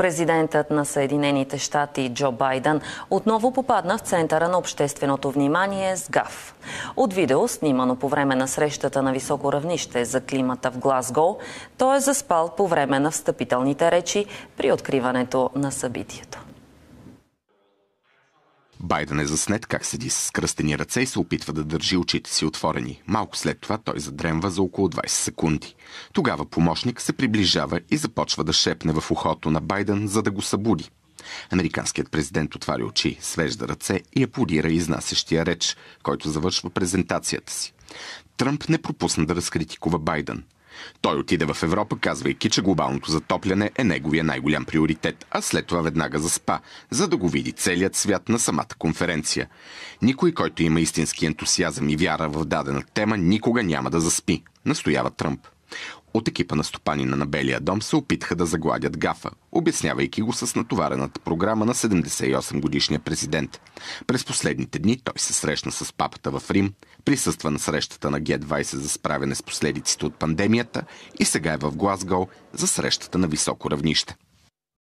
Президентът на Съединените щати Джо Байден отново попадна в центъра на общественото внимание с ГАФ. От видео, снимано по време на срещата на високо равнище за климата в Глазго, той е заспал по време на встъпителните речи при откриването на събитието. Байден е заснет как седи с кръстени ръце и се опитва да държи очите си отворени. Малко след това той задремва за около 20 секунди. Тогава помощник се приближава и започва да шепне в ухото на Байден, за да го събуди. Американският президент отваря очи, свежда ръце и аплодира изнасящия реч, който завършва презентацията си. Тръмп не пропусна да разкритикува Байден – той отиде в Европа, казвайки, че глобалното затопляне е неговия най-голям приоритет, а след това веднага заспа, за да го види целият свят на самата конференция. Никой, който има истински ентусиазъм и вяра в дадена тема, никога няма да заспи, настоява Тръмп. От екипа на стопанина на Белия дом се опитаха да загладят гафа, обяснявайки го с натоварената програма на 78-годишния президент. През последните дни той се срещна с папата в Рим, присъства на срещата на Г-20 за справяне с последиците от пандемията и сега е в Глазгол за срещата на високо равнище.